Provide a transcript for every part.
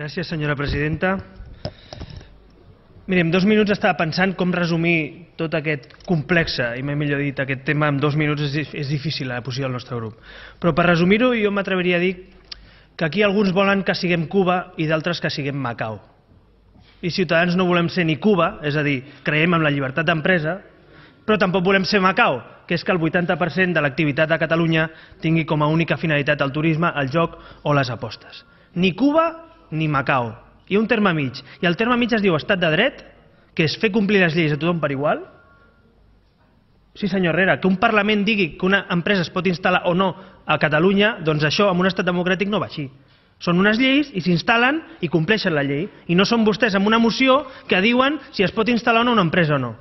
Gràcies, senyora presidenta. Mirem, dos minuts estava pensant com resumir tot aquest complex, eh, i m'he millor dit, aquest tema en dos minuts és, és difícil a la posició del nostre grup. Però per resumir-ho jo m'atreviria a dir que aquí alguns volen que siguem Cuba i d'altres que siguem Macau. I Ciutadans no volem ser ni Cuba, és a dir, creiem en la llibertat d'empresa, però tampoc volem ser Macau, que és que el 80% de l'activitat a Catalunya tingui com a única finalitat el turisme, el joc o les apostes. Ni Cuba ni Macau. Hi ha un terme mig. I el terme mig es diu estat de dret, que és fer complir les lleis a tothom per igual. Sí, senyor Herrera, que un Parlament digui que una empresa es pot instal·lar o no a Catalunya, doncs això en un estat democràtic no va així. Són unes lleis i s'instal·len i compleixen la llei. I no són vostès amb una moció que diuen si es pot instal·lar o no una empresa o no.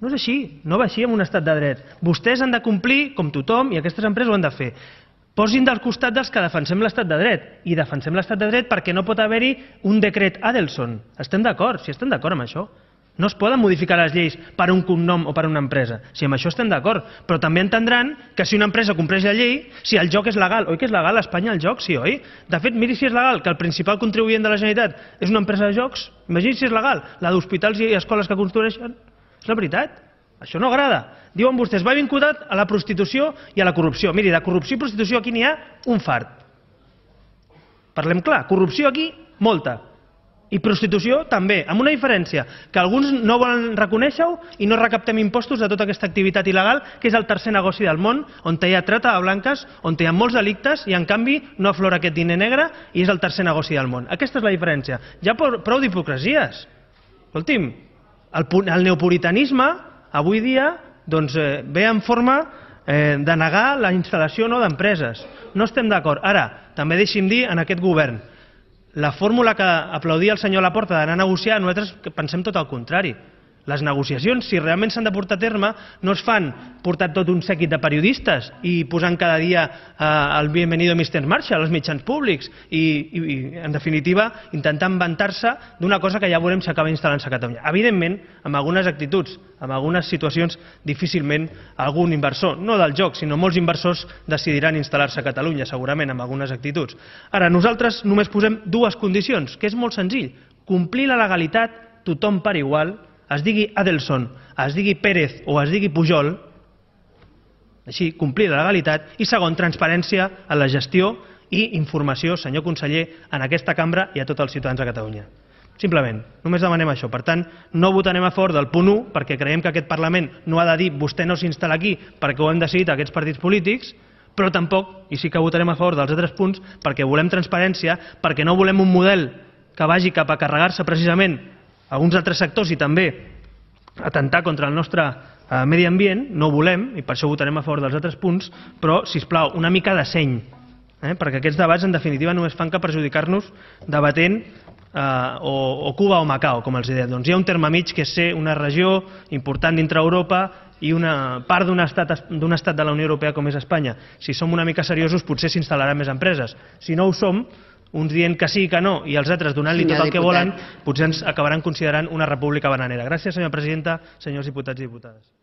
No és així, no va així en un estat de dret. Vostès han de complir, com tothom, i aquestes empreses ho han de fer posin del costat dels que defensem l'estat de dret. I defensem l'estat de dret perquè no pot haver-hi un decret Adelson. Estem d'acord, si estem d'acord amb això. No es poden modificar les lleis per un cognom o per una empresa. Si amb això estem d'acord. Però també entendran que si una empresa compleix la llei, si el joc és legal, oi que és legal a Espanya el joc? Sí, oi? De fet, miri si és legal que el principal contribuent de la Generalitat és una empresa de jocs. Imagini si és legal, la d'hospitals i escoles que construeixen. És la veritat. Això no agrada. Diuen vostès, va vinculat a la prostitució i a la corrupció. Miri, de corrupció i prostitució aquí n'hi ha un fart. Parlem clar, corrupció aquí, molta. I prostitució també, amb una diferència, que alguns no volen reconèixer-ho i no recaptem impostos de tota aquesta activitat il·legal, que és el tercer negoci del món, on hi ha trata de blanques, on hi ha molts delictes i en canvi no aflora aquest diner negre i és el tercer negoci del món. Aquesta és la diferència. Ja prou d'hipocresies. Escolti'm, el, el neopuritanisme avui dia doncs, eh, ve en forma eh, de negar la instal·lació no d'empreses. No estem d'acord. Ara, també deixi'm dir en aquest govern, la fórmula que aplaudia el senyor Laporta d'anar a negociar, nosaltres pensem tot el contrari. Les negociacions, si realment s'han de portar a terme, no es fan portant tot un seguit de periodistes i posant cada dia eh, el bienvenido Mr. Marshall als mitjans públics i, i, i en definitiva, intentant vantar-se d'una cosa que ja veurem si acaba instal·lant-se a Catalunya. Evidentment, amb algunes actituds, amb algunes situacions, difícilment algun inversor, no del joc, sinó molts inversors decidiran instal·lar-se a Catalunya, segurament, amb algunes actituds. Ara, nosaltres només posem dues condicions, que és molt senzill, complir la legalitat, tothom per igual, es digui Adelson, es digui Pérez o es digui Pujol, així, complir la legalitat, i segon, transparència en la gestió i informació, senyor conseller, en aquesta cambra i a tots els ciutadans de Catalunya. Simplement, només demanem això. Per tant, no votarem a favor del punt 1 perquè creiem que aquest Parlament no ha de dir vostè no s'instal·la aquí perquè ho hem decidit aquests partits polítics, però tampoc, i sí que votarem a favor dels altres punts, perquè volem transparència, perquè no volem un model que vagi cap a carregar-se precisament a uns altres sectors i també atentar contra el nostre eh, medi ambient, no ho volem, i per això votarem a favor dels altres punts, però, si us plau, una mica de seny, eh, perquè aquests debats, en definitiva, només fan que perjudicar-nos debatent eh, o, o Cuba o Macau, com els deia. Doncs hi ha un terme mig que és ser una regió important dintre Europa i una part d'un estat, estat de la Unió Europea com és Espanya. Si som una mica seriosos, potser s'instal·laran més empreses. Si no ho som, uns dient que sí i que no, i els altres donant-li tot el que volen, potser ens acabaran considerant una república bananera. Gràcies, senyora presidenta, senyors diputats i diputades.